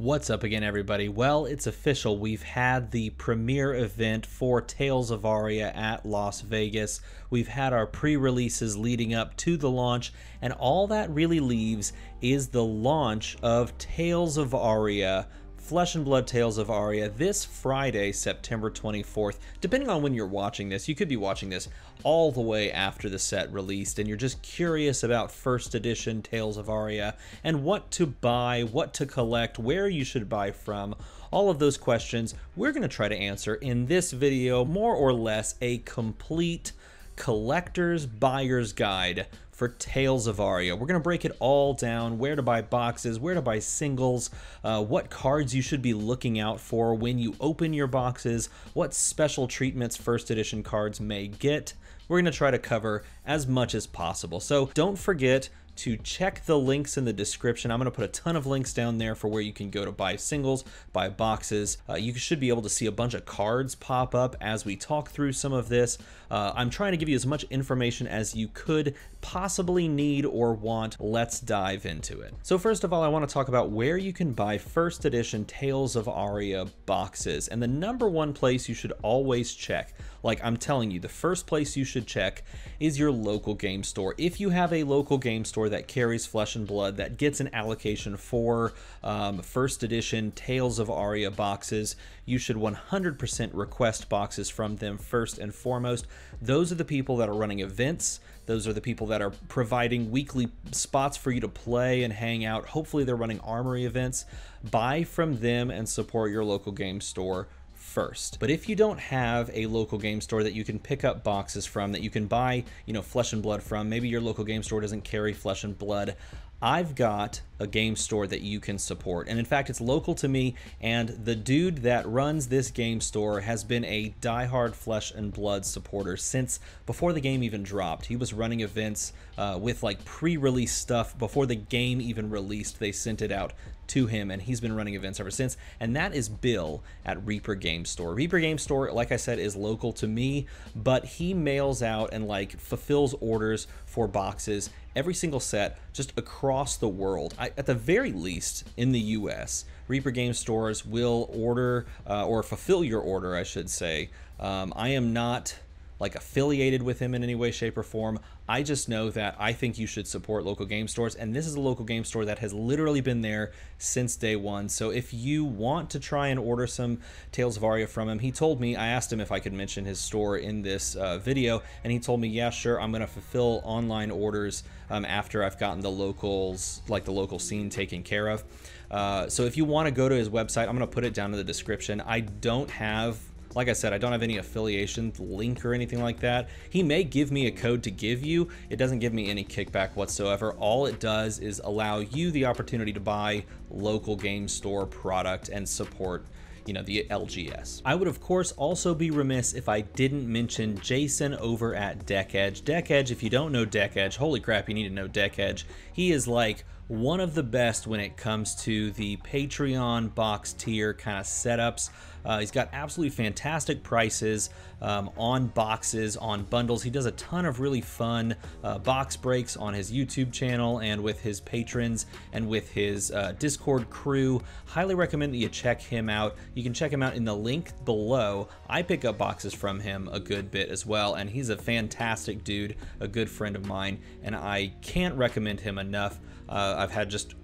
What's up again, everybody? Well, it's official. We've had the premiere event for Tales of Aria at Las Vegas. We've had our pre releases leading up to the launch, and all that really leaves is the launch of Tales of Aria Flesh and Blood Tales of Aria this Friday, September 24th. Depending on when you're watching this, you could be watching this all the way after the set released and you're just curious about first edition Tales of Aria and what to buy, what to collect, where you should buy from, all of those questions we're going to try to answer in this video, more or less a complete collector's buyer's guide for Tales of Aria. We're going to break it all down, where to buy boxes, where to buy singles, uh, what cards you should be looking out for when you open your boxes, what special treatments first edition cards may get. We're going to try to cover as much as possible. So don't forget to check the links in the description. I'm going to put a ton of links down there for where you can go to buy singles, buy boxes. Uh, you should be able to see a bunch of cards pop up as we talk through some of this. Uh, I'm trying to give you as much information as you could possibly need or want. Let's dive into it. So first of all, I want to talk about where you can buy first edition Tales of Aria boxes. And the number one place you should always check, like I'm telling you, the first place you should check is your local game store. If you have a local game store that carries Flesh and Blood that gets an allocation for um, first edition Tales of Aria boxes, you should 100% request boxes from them first and foremost. Those are the people that are running events. Those are the people that are providing weekly spots for you to play and hang out. Hopefully, they're running armory events. Buy from them and support your local game store first. But if you don't have a local game store that you can pick up boxes from, that you can buy, you know, flesh and blood from, maybe your local game store doesn't carry flesh and blood, I've got a game store that you can support. And in fact, it's local to me, and the dude that runs this game store has been a die-hard Flesh and Blood supporter since before the game even dropped. He was running events uh, with like pre release stuff before the game even released. They sent it out to him, and he's been running events ever since. And that is Bill at Reaper Game Store. Reaper Game Store, like I said, is local to me, but he mails out and like fulfills orders for boxes every single set just across the world. I, at the very least, in the US, Reaper Game stores will order uh, or fulfill your order, I should say. Um, I am not like affiliated with him in any way, shape, or form. I just know that I think you should support local game stores. And this is a local game store that has literally been there since day one. So if you want to try and order some Tales of Aria from him, he told me, I asked him if I could mention his store in this uh, video, and he told me, yeah, sure, I'm going to fulfill online orders um, after I've gotten the locals, like the local scene taken care of. Uh, so if you want to go to his website, I'm going to put it down in the description. I don't have like I said, I don't have any affiliation link or anything like that. He may give me a code to give you. It doesn't give me any kickback whatsoever. All it does is allow you the opportunity to buy local game store product and support you know, the LGS. I would of course also be remiss if I didn't mention Jason over at Deck Edge. Deck Edge, if you don't know Deck Edge, holy crap, you need to know Deck Edge. He is like one of the best when it comes to the Patreon box tier kind of setups. Uh, he's got absolutely fantastic prices um, on boxes, on bundles. He does a ton of really fun uh, box breaks on his YouTube channel and with his patrons and with his uh, Discord crew. Highly recommend that you check him out. You can check him out in the link below. I pick up boxes from him a good bit as well, and he's a fantastic dude, a good friend of mine, and I can't recommend him enough. Uh, I've had just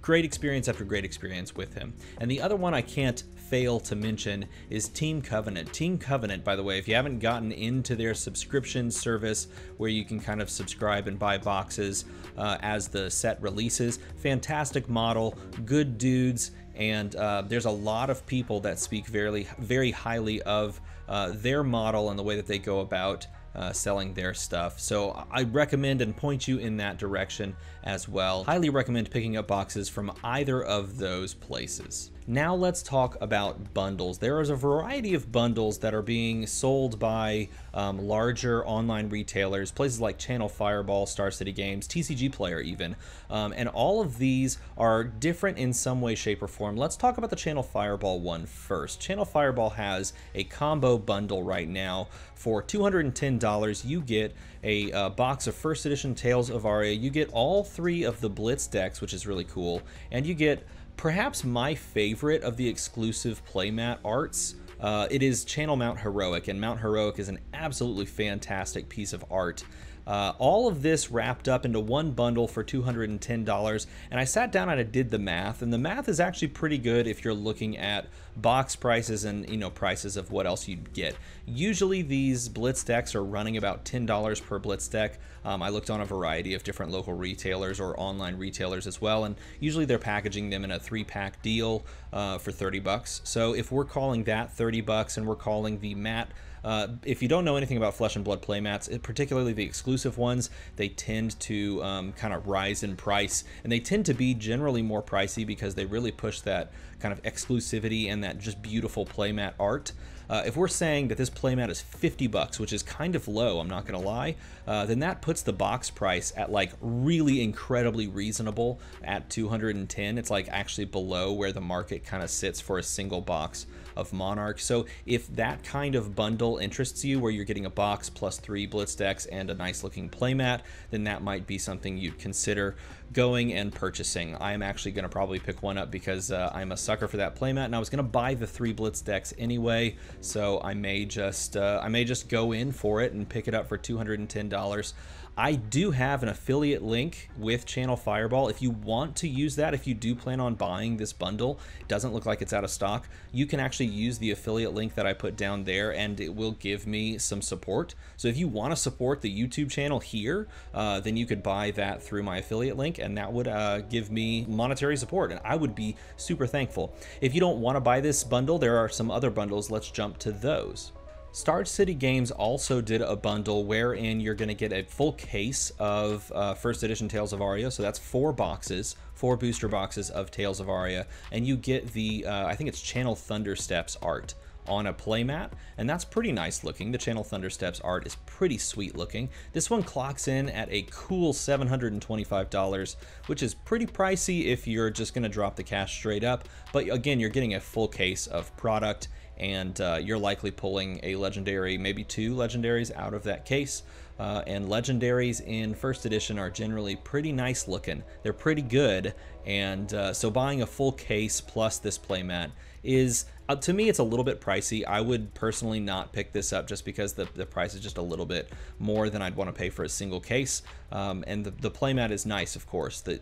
great experience after great experience with him. And the other one I can't fail to mention is Team Covenant. Team Covenant, by the way, if you haven't gotten into their subscription service where you can kind of subscribe and buy boxes uh, as the set releases, fantastic model, good dudes, and uh, there's a lot of people that speak very, very highly of uh, their model and the way that they go about uh, selling their stuff. So I recommend and point you in that direction as well. Highly recommend picking up boxes from either of those places. Now let's talk about bundles. There is a variety of bundles that are being sold by um, larger online retailers, places like Channel Fireball, Star City Games, TCG Player even, um, and all of these are different in some way, shape, or form. Let's talk about the Channel Fireball one first. Channel Fireball has a combo bundle right now. For $210, you get a uh, box of first edition Tales of Aria. You get all three of the Blitz decks, which is really cool, and you get perhaps my favorite of the exclusive playmat arts. Uh, it is Channel Mount Heroic, and Mount Heroic is an absolutely fantastic piece of art uh, all of this wrapped up into one bundle for $210. And I sat down and I did the math, and the math is actually pretty good if you're looking at box prices and you know prices of what else you'd get. Usually these blitz decks are running about $10 per blitz deck. Um, I looked on a variety of different local retailers or online retailers as well, and usually they're packaging them in a three-pack deal uh, for 30 bucks. So if we're calling that 30 bucks and we're calling the mat uh, if you don't know anything about Flesh and Blood playmats, particularly the exclusive ones, they tend to um, kind of rise in price, and they tend to be generally more pricey because they really push that kind of exclusivity and that just beautiful playmat art. Uh, if we're saying that this playmat is 50 bucks, which is kind of low, I'm not going to lie, uh, then that puts the box price at like really incredibly reasonable at 210. It's like actually below where the market kind of sits for a single box of Monarch. So if that kind of bundle interests you, where you're getting a box plus three Blitz decks and a nice looking playmat, then that might be something you'd consider going and purchasing. I'm actually going to probably pick one up because uh, I'm a sucker for that playmat, and I was going to buy the three Blitz decks anyway, so I may just uh, I may just go in for it and pick it up for $210. I do have an affiliate link with Channel Fireball. If you want to use that, if you do plan on buying this bundle, doesn't look like it's out of stock, you can actually use the affiliate link that I put down there and it will give me some support. So if you want to support the YouTube channel here, uh, then you could buy that through my affiliate link and that would uh, give me monetary support and I would be super thankful. If you don't want to buy this bundle, there are some other bundles. Let's jump to those. Star City Games also did a bundle wherein you're going to get a full case of uh, first edition Tales of Aria. So that's four boxes, four booster boxes of Tales of Aria, and you get the uh, I think it's Channel Thundersteps art on a playmat, and that's pretty nice looking. The Channel Thundersteps art is pretty sweet looking. This one clocks in at a cool $725, which is pretty pricey if you're just gonna drop the cash straight up, but again, you're getting a full case of product, and uh, you're likely pulling a legendary, maybe two legendaries out of that case. Uh, and legendaries in first edition are generally pretty nice looking. They're pretty good, and uh, so buying a full case plus this playmat is, uh, to me, it's a little bit pricey. I would personally not pick this up just because the, the price is just a little bit more than I'd want to pay for a single case. Um, and the, the playmat is nice, of course. The,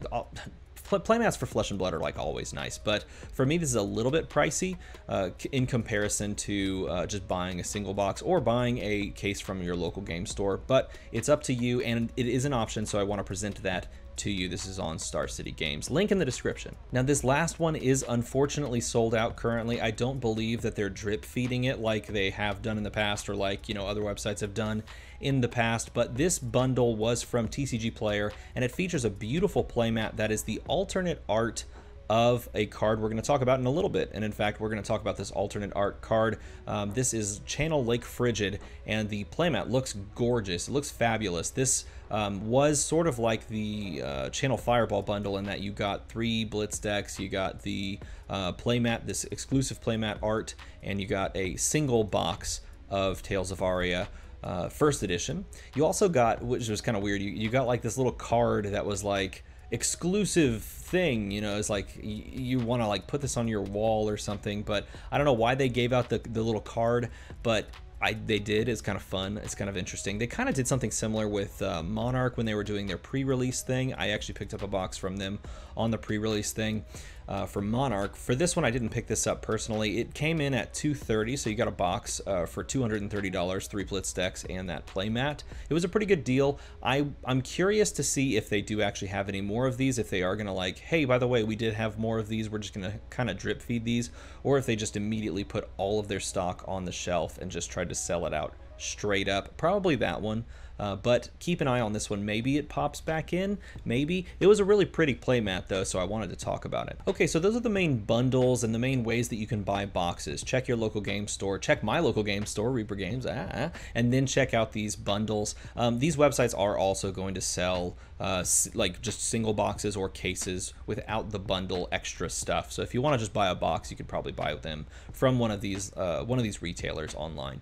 playmats for Flesh and Blood are like always nice, but for me this is a little bit pricey uh, in comparison to uh, just buying a single box or buying a case from your local game store. But it's up to you, and it is an option, so I want to present that to you. This is on Star City Games. Link in the description. Now, this last one is unfortunately sold out currently. I don't believe that they're drip feeding it like they have done in the past or like, you know, other websites have done in the past, but this bundle was from TCG Player, and it features a beautiful playmat that is the alternate art of a card we're going to talk about in a little bit. And in fact, we're going to talk about this alternate art card. Um, this is Channel Lake Frigid, and the playmat looks gorgeous. It looks fabulous. This um, was sort of like the uh, Channel Fireball bundle in that you got three Blitz decks, you got the uh, playmat, this exclusive playmat art, and you got a single box of Tales of Aria uh, first edition. You also got, which was kind of weird, you, you got like this little card that was like exclusive thing you know it's like you want to like put this on your wall or something but i don't know why they gave out the, the little card but I, they did. It's kind of fun. It's kind of interesting. They kind of did something similar with uh, Monarch when they were doing their pre-release thing. I actually picked up a box from them on the pre-release thing uh, for Monarch. For this one, I didn't pick this up personally. It came in at 230 so you got a box uh, for $230, three Blitz decks and that playmat. It was a pretty good deal. I, I'm curious to see if they do actually have any more of these, if they are going to like, hey, by the way, we did have more of these, we're just going to kind of drip feed these, or if they just immediately put all of their stock on the shelf and just tried to sell it out straight up. Probably that one. Uh, but keep an eye on this one. Maybe it pops back in. Maybe. It was a really pretty playmat though, so I wanted to talk about it. Okay, so those are the main bundles and the main ways that you can buy boxes. Check your local game store. Check my local game store, Reaper Games, ah, and then check out these bundles. Um, these websites are also going to sell uh, like just single boxes or cases without the bundle extra stuff. So if you want to just buy a box, you could probably buy them from one of these uh, one of these retailers online.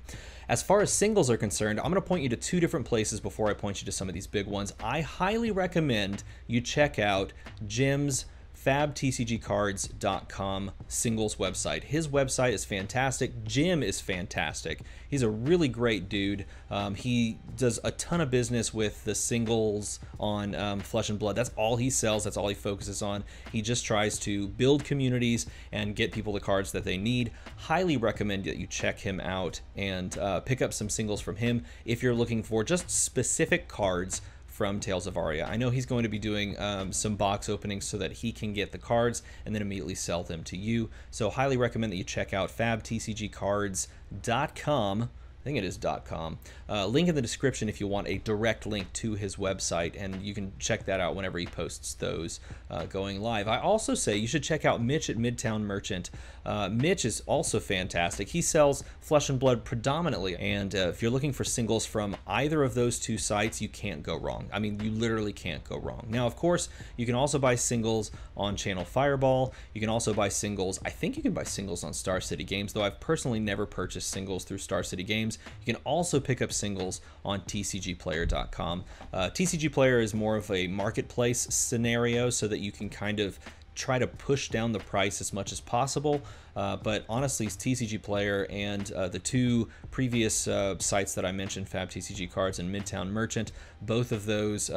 As far as singles are concerned, I'm going to point you to two different places before I point you to some of these big ones. I highly recommend you check out Jim's fabtcgcards.com singles website. His website is fantastic. Jim is fantastic. He's a really great dude. Um, he does a ton of business with the singles on um, Flesh and Blood. That's all he sells, that's all he focuses on. He just tries to build communities and get people the cards that they need. Highly recommend that you check him out and uh, pick up some singles from him if you're looking for just specific cards from Tales of Aria. I know he's going to be doing um, some box openings so that he can get the cards and then immediately sell them to you. So highly recommend that you check out fabtcgcards.com. I think it is .com. Uh, link in the description if you want a direct link to his website, and you can check that out whenever he posts those uh, going live. I also say you should check out Mitch at Midtown Merchant. Uh, Mitch is also fantastic. He sells Flesh and Blood predominantly, and uh, if you're looking for singles from either of those two sites, you can't go wrong. I mean, you literally can't go wrong. Now, of course, you can also buy singles on Channel Fireball. You can also buy singles. I think you can buy singles on Star City Games, though I've personally never purchased singles through Star City Games. You can also pick up singles on TCGPlayer.com. Uh, TCG Player is more of a marketplace scenario so that you can kind of try to push down the price as much as possible. Uh, but honestly, TCG Player and uh, the two previous uh, sites that I mentioned, Fab TCG Cards and Midtown Merchant, both of those uh,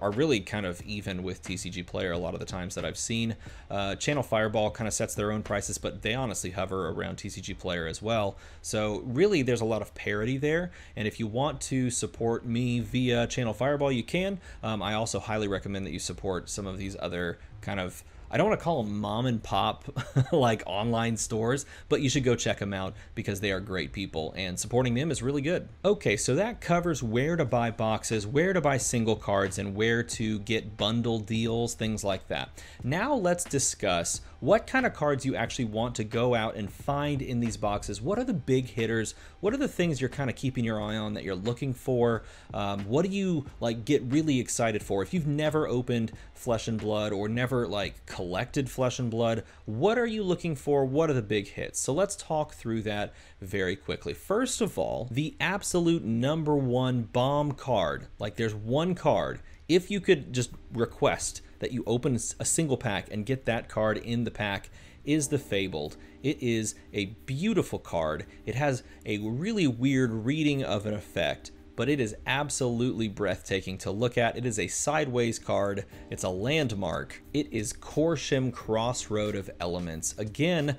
are, are, really kind of even with TCG Player a lot of the times that I've seen. Uh, Channel Fireball kind of sets their own prices, but they honestly hover around TCG Player as well. So really, there's a lot of parity there. And if you want to support me via Channel Fireball, you can. Um, I also highly recommend that you support some of these other kind of I don't want to call them mom and pop like online stores, but you should go check them out because they are great people and supporting them is really good. Okay, so that covers where to buy boxes, where to buy single cards, and where to get bundle deals, things like that. Now let's discuss what kind of cards you actually want to go out and find in these boxes. What are the big hitters? What are the things you're kind of keeping your eye on that you're looking for? Um, what do you like get really excited for? If you've never opened Flesh and Blood or never like collected Flesh and Blood, what are you looking for? What are the big hits? So let's talk through that very quickly. First of all, the absolute number one bomb card. Like there's one card. If you could just request that you open a single pack and get that card in the pack is the Fabled. It is a beautiful card. It has a really weird reading of an effect, but it is absolutely breathtaking to look at. It is a sideways card. It's a landmark. It is Korshim Crossroad of Elements. Again,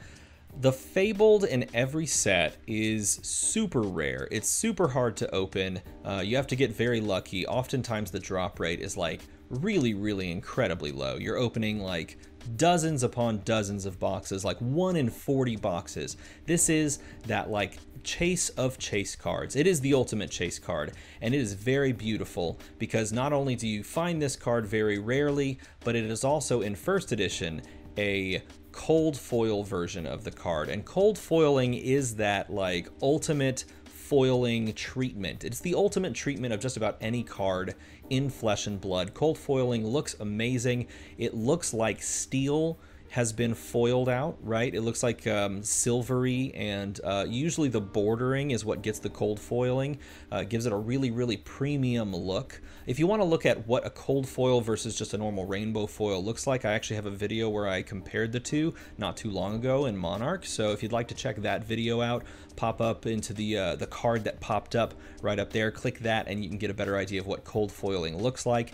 the Fabled in every set is super rare. It's super hard to open. Uh, you have to get very lucky. Oftentimes the drop rate is like really, really incredibly low. You're opening like dozens upon dozens of boxes, like one in 40 boxes. This is that like chase of chase cards. It is the ultimate chase card, and it is very beautiful because not only do you find this card very rarely, but it is also in first edition a cold foil version of the card. And cold foiling is that like ultimate foiling treatment. It's the ultimate treatment of just about any card in Flesh and Blood. Cold foiling looks amazing. It looks like steel has been foiled out, right? It looks like um, silvery, and uh, usually the bordering is what gets the cold foiling. Uh, gives it a really, really premium look. If you want to look at what a cold foil versus just a normal rainbow foil looks like, I actually have a video where I compared the two not too long ago in Monarch. So if you'd like to check that video out, pop up into the uh, the card that popped up right up there. Click that, and you can get a better idea of what cold foiling looks like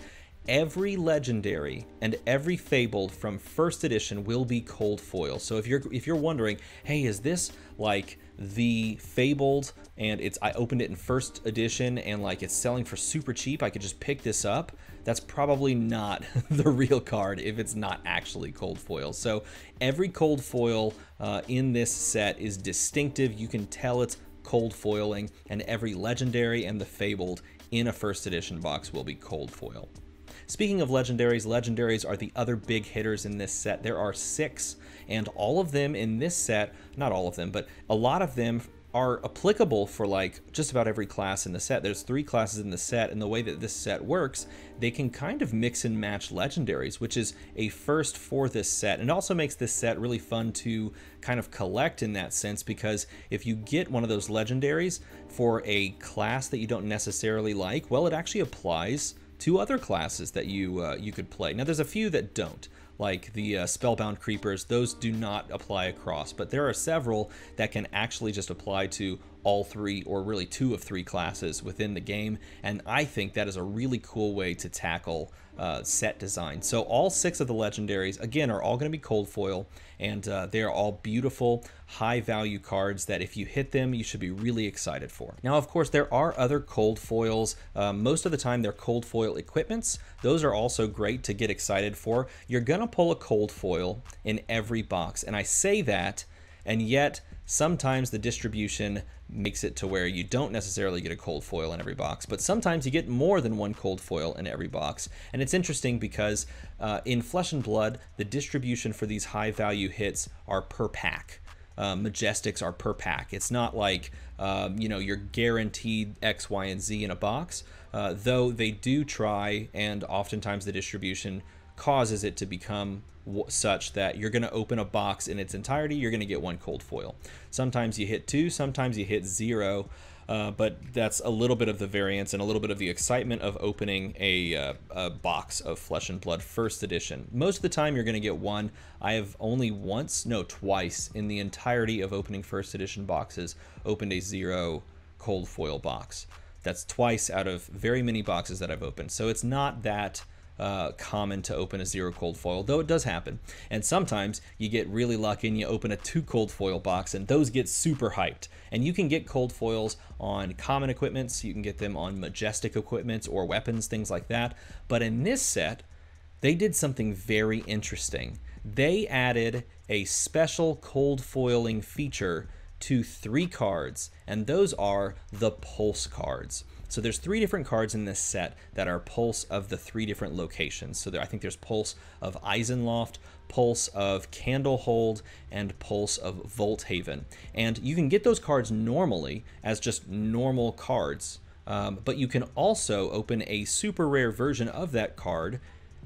every legendary and every fable from first edition will be cold foil. So if you're if you're wondering, hey, is this like the fabled and it's I opened it in first edition and like it's selling for super cheap, I could just pick this up. That's probably not the real card if it's not actually cold foil. So every cold foil uh, in this set is distinctive. You can tell it's cold foiling and every legendary and the fabled in a first edition box will be cold foil. Speaking of legendaries, legendaries are the other big hitters in this set. There are six, and all of them in this set, not all of them, but a lot of them are applicable for like just about every class in the set. There's three classes in the set, and the way that this set works, they can kind of mix and match legendaries, which is a first for this set. And also makes this set really fun to kind of collect in that sense, because if you get one of those legendaries for a class that you don't necessarily like, well, it actually applies two other classes that you uh, you could play. Now there's a few that don't, like the uh, Spellbound Creepers. Those do not apply across, but there are several that can actually just apply to all three or really two of three classes within the game. And I think that is a really cool way to tackle uh, set design. So all six of the legendaries, again, are all going to be cold foil, and uh, they are all beautiful, high-value cards that if you hit them, you should be really excited for. Now, of course, there are other cold foils. Uh, most of the time, they're cold foil equipments. Those are also great to get excited for. You're going to pull a cold foil in every box, and I say that, and yet sometimes the distribution makes it to where you don't necessarily get a cold foil in every box, but sometimes you get more than one cold foil in every box. And it's interesting because uh, in Flesh and Blood, the distribution for these high value hits are per pack. Uh, Majestics are per pack. It's not like, um, you know, you're guaranteed X, Y, and Z in a box, uh, though they do try, and oftentimes the distribution causes it to become such that you're going to open a box in its entirety, you're going to get one cold foil. Sometimes you hit two, sometimes you hit zero, uh, but that's a little bit of the variance and a little bit of the excitement of opening a, uh, a box of Flesh and Blood First Edition. Most of the time, you're going to get one. I have only once, no, twice in the entirety of opening First Edition boxes opened a zero cold foil box. That's twice out of very many boxes that I've opened. So it's not that uh, common to open a zero cold foil, though it does happen. And sometimes you get really lucky and you open a two cold foil box, and those get super hyped. And you can get cold foils on common equipments, you can get them on majestic equipments or weapons, things like that. But in this set, they did something very interesting. They added a special cold foiling feature to three cards, and those are the pulse cards. So there's three different cards in this set that are pulse of the three different locations. So there, I think there's pulse of Eisenloft, pulse of Candlehold, and pulse of Volthaven. And you can get those cards normally as just normal cards, um, but you can also open a super rare version of that card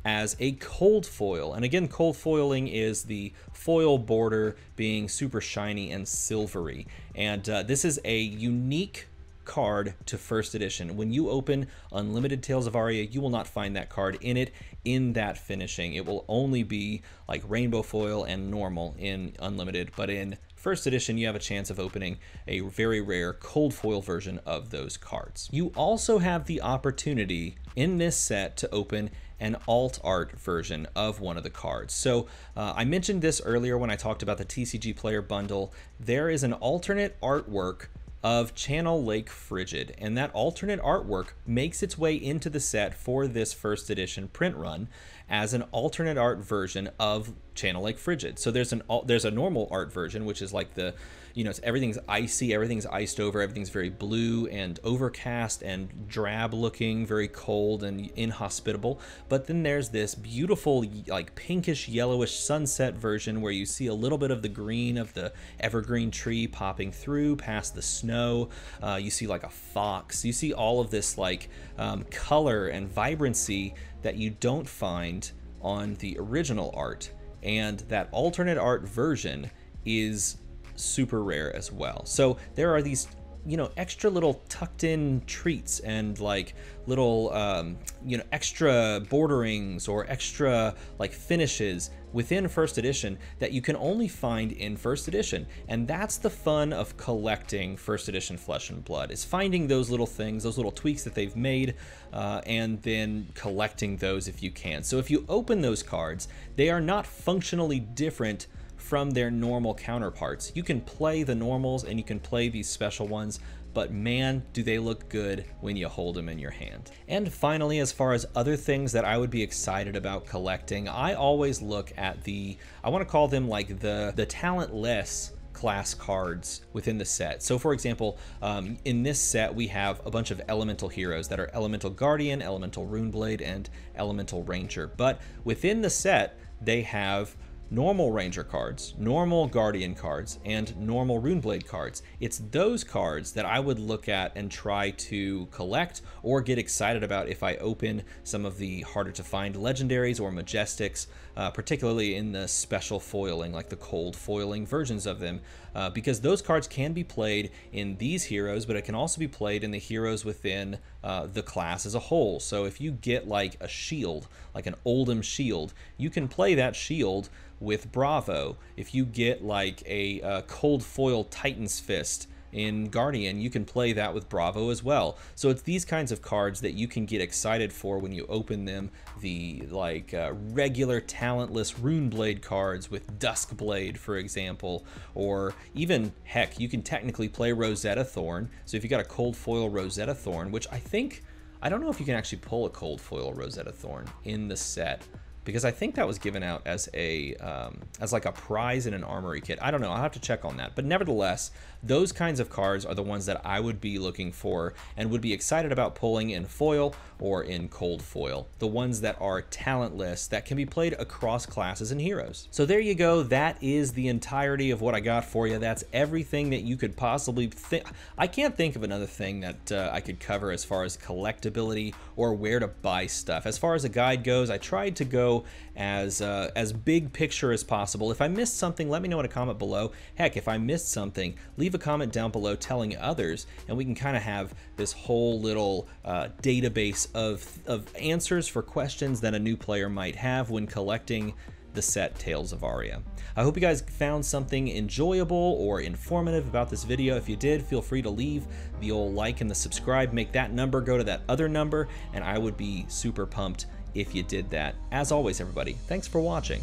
as a cold foil. And again, cold foiling is the foil border being super shiny and silvery. And uh, this is a unique card to first edition. When you open Unlimited Tales of Aria, you will not find that card in it in that finishing. It will only be like rainbow foil and normal in Unlimited, but in First edition, you have a chance of opening a very rare cold foil version of those cards. You also have the opportunity in this set to open an alt art version of one of the cards. So uh, I mentioned this earlier when I talked about the TCG player bundle. There is an alternate artwork of Channel Lake Frigid, and that alternate artwork makes its way into the set for this first edition print run as an alternate art version of Channel Lake Frigid. So there's an there's a normal art version, which is like the you know, everything's icy, everything's iced over, everything's very blue and overcast and drab looking, very cold and inhospitable. But then there's this beautiful, like pinkish yellowish sunset version where you see a little bit of the green of the evergreen tree popping through past the snow. Uh, you see like a fox. You see all of this like um, color and vibrancy that you don't find on the original art. And that alternate art version is super rare as well. So there are these you know extra little tucked in treats and like little um, you know extra borderings or extra like finishes within first edition that you can only find in first edition and that's the fun of collecting first edition flesh and blood is finding those little things those little tweaks that they've made uh, and then collecting those if you can so if you open those cards they are not functionally different from their normal counterparts. You can play the normals and you can play these special ones, but man, do they look good when you hold them in your hand. And finally, as far as other things that I would be excited about collecting, I always look at the, I wanna call them like the, the talentless class cards within the set. So for example, um, in this set, we have a bunch of elemental heroes that are Elemental Guardian, Elemental Runeblade, and Elemental Ranger. But within the set, they have normal Ranger cards, normal Guardian cards, and normal Runeblade cards. It's those cards that I would look at and try to collect or get excited about if I open some of the harder to find legendaries or majestics, uh, particularly in the special foiling, like the cold foiling versions of them, uh, because those cards can be played in these heroes, but it can also be played in the heroes within uh, the class as a whole. So if you get like a shield, like an Oldham shield, you can play that shield with Bravo. If you get like a, a uh, Cold Foil Titan's Fist, in Guardian, you can play that with Bravo as well. So it's these kinds of cards that you can get excited for when you open them. The like uh, regular talentless Runeblade cards with Duskblade, for example, or even heck, you can technically play Rosetta Thorn. So if you got a cold foil Rosetta Thorn, which I think I don't know if you can actually pull a cold foil Rosetta Thorn in the set because I think that was given out as a um, as like a prize in an armory kit. I don't know. I'll have to check on that. But nevertheless, those kinds of cards are the ones that I would be looking for and would be excited about pulling in foil or in cold foil, the ones that are talentless that can be played across classes and heroes. So there you go. That is the entirety of what I got for you. That's everything that you could possibly think. I can't think of another thing that uh, I could cover as far as collectability or where to buy stuff. As far as a guide goes, I tried to go as uh, as big picture as possible. If I missed something, let me know in a comment below. Heck, if I missed something, leave a comment down below telling others, and we can kind of have this whole little uh, database of, of answers for questions that a new player might have when collecting the set Tales of Aria. I hope you guys found something enjoyable or informative about this video. If you did, feel free to leave the old like and the subscribe. Make that number go to that other number, and I would be super pumped if you did that. As always, everybody, thanks for watching.